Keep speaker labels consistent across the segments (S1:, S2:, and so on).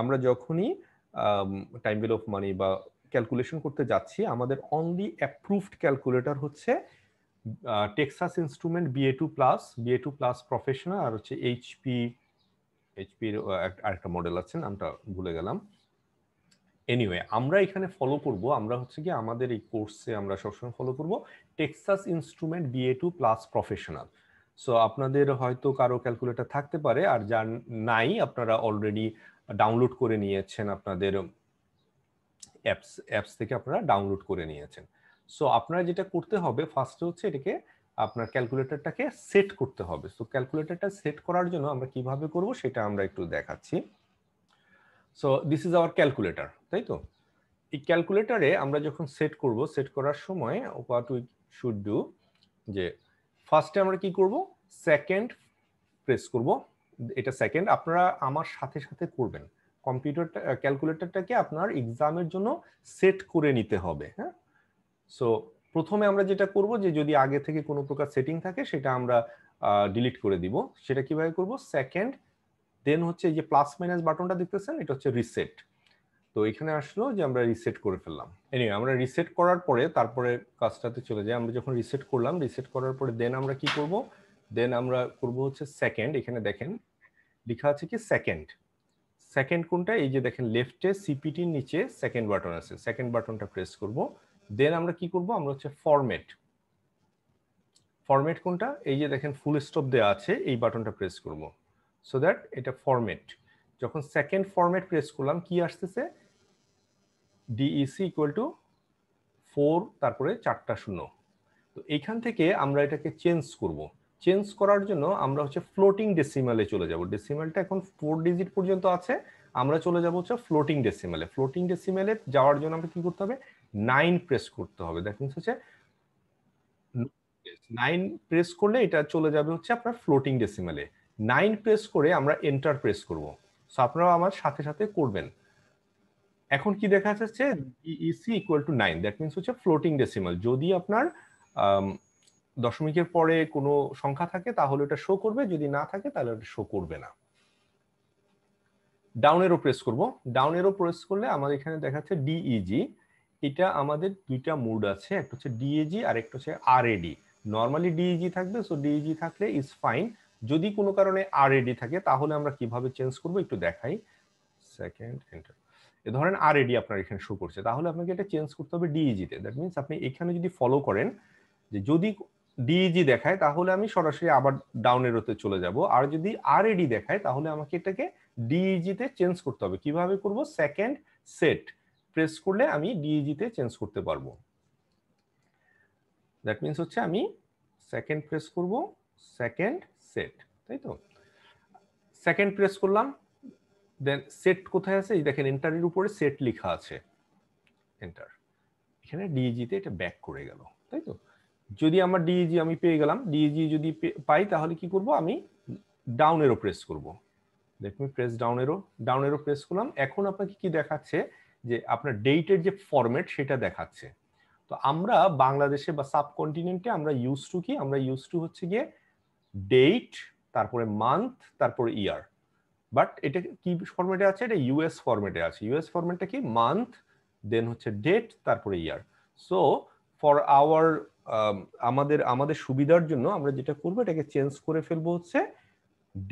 S1: আমরা যখনই time bill of money বা ক্যালকুলেশন করতে যাচ্ছি আমাদের অনলি অ্যাপ্রুভড ক্যালকুলেটর হচ্ছে Texas instrument BA two plus BA two plus professional আর হচ্ছে এইচপি এইচপির আরেকটা মডেল আছে নামটা ভুলে গেলাম এনিওয়ে আমরা এখানে ফলো করব আমরা হচ্ছে কি আমাদের এই কোর্সে আমরা সবসময় ফলো করব Texas instrument BA two plus professional so আপনাদের হয়তো কারো ক্যালকুলেটর থাকতে পারে আর যার নাই আপনারা অলরেডি ডাউনলোড করে নিয়েছেন আপনাদের অ্যাপস অ্যাপস থেকে আপনারা ডাউনলোড করে নিয়েছেন সো আপনারা যেটা করতে হবে ফার্স্টে হচ্ছে এটাকে আপনার ক্যালকুলেটরটাকে সেট করতে হবে সো ক্যালকুলেটরটা সেট করার জন্য আমরা কিভাবে করব সেটা আমরা একটু দেখাচ্ছি so this is our calculator তাই তো এই ক্যালকুলেটরে আমরা যখন সেট করব সেট করার সময় হোয়াট উই শুড ডু যে ফার্স্টে আমরা কি করব সেকেন্ড প্রেস করব এটা সেকেন্ড আপনারা আমার সাথে সাথে করবেন কম্পিউটারটা ক্যালকুলেটরটাকে আপনার এক্সামের জন্য সেট করে নিতে হবে হ্যাঁ সো প্রথমে আমরা যেটা করব যে যদি আগে থেকে কোনো প্রকার সেটিং থাকে সেটা আমরা ডিলিট করে দিব সেটা কিভাবে করব সেকেন্ড দেন হচ্ছে যে প্লাস মাইনাস বাটনটা দেখতেছেন এটা হচ্ছে রিসেট তো এখানে আসলো যে আমরা রিসেট করে ফেললাম এনিওয়ে আমরা রিসেট করার পরে তারপরে কাজটাতে চলে যাই আমরা যখন রিসেট করলাম রিসেট করার পরে দেন আমরা কি করব দেন আমরা করব হচ্ছে সেকেন্ড এখানে দেখেন লেখা আছে কি সেকেন্ড সেকেন্ড কোনটা এই যে দেখেন লেফটে সিপিটির নিচে সেকেন্ড বাটন আছে সেকেন্ড বাটনটা প্রেস করব দেন আমরা কি করব আমরা হচ্ছে ফরম্যাট ফরম্যাট কোনটা এই যে দেখেন ফুল স্টপ দেওয়া আছে এই বাটনটা প্রেস করব সো দ্যাট এটা ফরম্যাট যখন সেকেন্ড ফরম্যাট প্রেস করলাম কি আসতেছে ডিইসি ইকুয়াল টু ফোর তারপরে চারটা শূন্য তো এইখান থেকে আমরা এটাকে চেঞ্জ করব চেঞ্জ করার জন্য আমরা হচ্ছে ফ্লোটিং ডেসিমালে চলে যাব ডেসিমালটা এখন ফোর ডিজিট পর্যন্ত আছে আমরা চলে যাব হচ্ছে ফ্লোটিং ডেসিমালে ফ্লোটিং ডেসিমালে যাওয়ার জন্য আমরা কি করতে হবে নাইন প্রেস করতে হবে দ্যাট মিনস হচ্ছে নাইন প্রেস করলে এটা চলে যাবে হচ্ছে আপনার ফ্লোটিং ডেসিমালে নাইন প্রেস করে আমরা এন্টার প্রেস করব সো আপনারা আমার সাথে সাথে করবেন এখন কি দেখা যাচ্ছে EC equal to nine that means হচ্ছে ফ্লোটিং ডেসিমাল যদি আপনার দশমিকের পরে কোনো সংখ্যা থাকে তাহলে ওটা শো করবে যদি না থাকে তাহলে ওটা শো করবে না ডাউন এরও প্রেস করব ডাউন এরও প্রেস করলে আমাদের এখানে দেখাচ্ছে ডিইজি e এটা আমাদের দুইটা মুড আছে একটা হচ্ছে ডিএজি e আর একটা হচ্ছে আরএডি নর্মালি ডিইজি থাকবে সো ডিইজি e থাকলে ইজ ফাইন যদি কোনো কারণে আরএডি থাকে তাহলে আমরা কিভাবে চেঞ্জ করব একটু দেখাই সেকেন্ড এন্টার এ ধরেন আরএডি আপনার এখানে শো করছে তাহলে আপনাকে এটা চেঞ্জ করতে হবে ডিইজিতে দ্যাট মিনস আপনি এখানে যদি ফলো করেন যে যদি ডিজি e দেখায় তাহলে আমি সরাসরি আবার ডাউন এরোতে চলে যাব আর যদি আর দেখায় তাহলে আমাকে এটাকে ডিজি e তে চেঞ্জ করতে হবে কিভাবে করব সেকেন্ড সেট প্রেস করলে আমি ডিজি e তে চেঞ্জ করতে পারবো দ্যাট মিন্স হচ্ছে আমি সেকেন্ড প্রেস করব সেকেন্ড সেট তাই তো সেকেন্ড প্রেস করলাম দেন সেট কোথায় আছে এই দেখেন এন্টারের উপরে সেট লেখা আছে এন্টার এখানে ডিইজিতে এটা ব্যাক করে গেল তাই তো যদি আমার ডিইজি e আমি পেয়ে গেলাম ডিএজি e যদি পাই তাহলে কি করব আমি ডাউনেরও প্রেস করব দেখুন প্রেস ডাউনেরও ডাউনেরও প্রেস করলাম এখন আপনাকে কি দেখাচ্ছে যে আপনার ডেটের যে ফরম্যাট সেটা দেখাচ্ছে তো আমরা বাংলাদেশে বা সাবকন্টিনেন্টে আমরা ইউজ টু কি আমরা ইউজ টু হচ্ছে গিয়ে ডেট তারপরে মান্থ তারপরে ইয়ার বাট এটা কি ফরম্যাটে আছে এটা ইউএস ফরম্যাটে আছে ইউএস ফরম্যাটটা কি মান্থ দেন হচ্ছে ডেট তারপরে ইয়ার সো ফর আওয়ার আমাদের আমাদের সুবিধার জন্য আমরা যেটা করবো এটাকে চেঞ্জ করে ফেলবো হচ্ছে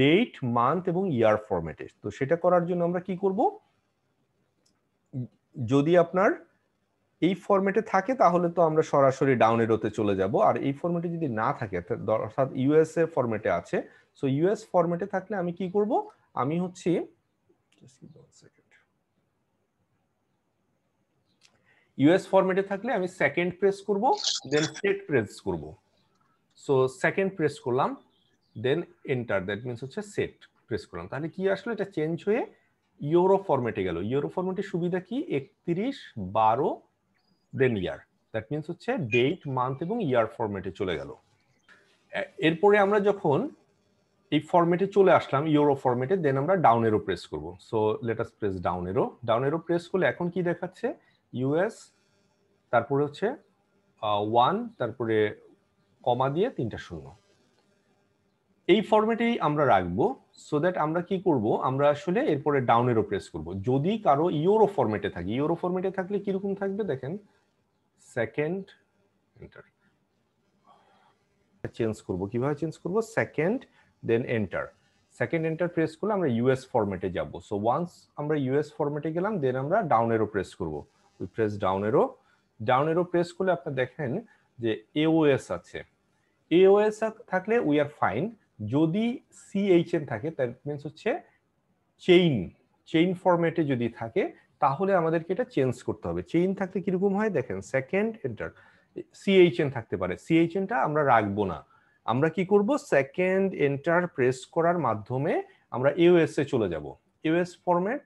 S1: ডেট মান্থ এবং ইয়ার ফরম্যাটে তো সেটা করার জন্য আমরা কি করব যদি আপনার এই ফরম্যাটে থাকে তাহলে তো আমরা সরাসরি ডাউন এরোতে চলে যাব আর এই ফরম্যাটে যদি না থাকে অর্থাৎ ইউএস এ ফরম্যাটে আছে সো ইউএস ফরম্যাটে থাকলে আমি কি করব আমি হচ্ছে ইউএস ফরম্যাটে থাকলে আমি সেকেন্ড প্রেস করব দেন সেট প্রেস করব সো সেকেন্ড প্রেস করলাম দেন এন্টার দ্যাট মিনস হচ্ছে সেট প্রেস করলাম তাহলে কি আসলো এটা চেঞ্জ হয়ে ইউরো ফরম্যাটে গেল ইউরো ফরম্যাটের সুবিধা কি একত্রিশ বারো দেন ইয়ার দ্যাট মিনস হচ্ছে ডেট মান্থ এবং ইয়ার ফরম্যাটে চলে গেল এরপরে আমরা যখন এই ফরম্যাটে চলে আসলাম ইউরো ফরম্যাটে দেন আমরা ডাউনেরও প্রেস করব so let's press down arrow down arrow press করলে এখন কি দেখাচ্ছে ইউএস তারপরে হচ্ছে ওয়ান তারপরে কমা দিয়ে তিনটা শূন্য এই ফর্মেটেই আমরা রাখবো সো দ্যাট আমরা কি করব আমরা আসলে এরপরে ডাউনেরও প্রেস করব যদি কারো ইউরো ফর্মেটে থাকে ইউরো ফর্মেটে থাকলে কিরকম থাকবে দেখেন সেকেন্ড এন্টার চেঞ্জ করব কিভাবে চেঞ্জ করব second then enter second enter press করলে আমরা ইউএস ফর্মেটে যাব সো ওয়ান্স আমরা ইউএস ফর্মেটে গেলাম দেন আমরা ডাউনেরও প্রেস করব we press down arrow down arrow press করলে আপনি দেখেন যে এওএস আছে এওএস থাকলে উই আর ফাইন যদি সিএইচএন থাকে তার মিনস হচ্ছে চেইন চেইন ফরম্যাটে যদি থাকে তাহলে আমাদেরকে এটা চেঞ্জ করতে হবে চেইন থাকতে কিরকম হয় দেখেন সেকেন্ড এন্টার সিএইচএন থাকতে পারে সিএইচএনটা আমরা রাখবো না আমরা কি করব সেকেন্ড এন্টার প্রেস করার মাধ্যমে আমরা ইউএস চলে যাব US format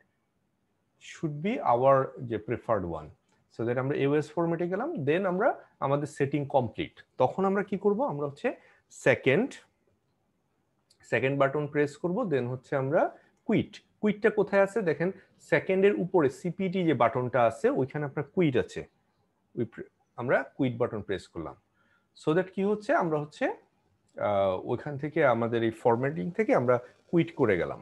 S1: should be our যে প্রেফার্ড ওয়ান সো দ্যাট আমরা এওএস ফরম্যাটে গেলাম দেন আমরা আমাদের সেটিং কমপ্লিট তখন আমরা কি করব আমরা হচ্ছে সেকেন্ড সেকেন্ড বাটন প্রেস করব দেন হচ্ছে আমরা কুইট কুইটটা কোথায় আছে দেখেন সেকেন্ডের উপরে সিপিটি যে বাটনটা আছে ওইখানে আপনার কুইট আছে আমরা কুইট বাটন প্রেস করলাম সো দ্যাট কি হচ্ছে আমরা হচ্ছে ওইখান থেকে আমাদের এই ফরম্যাটিং থেকে আমরা কুইট করে গেলাম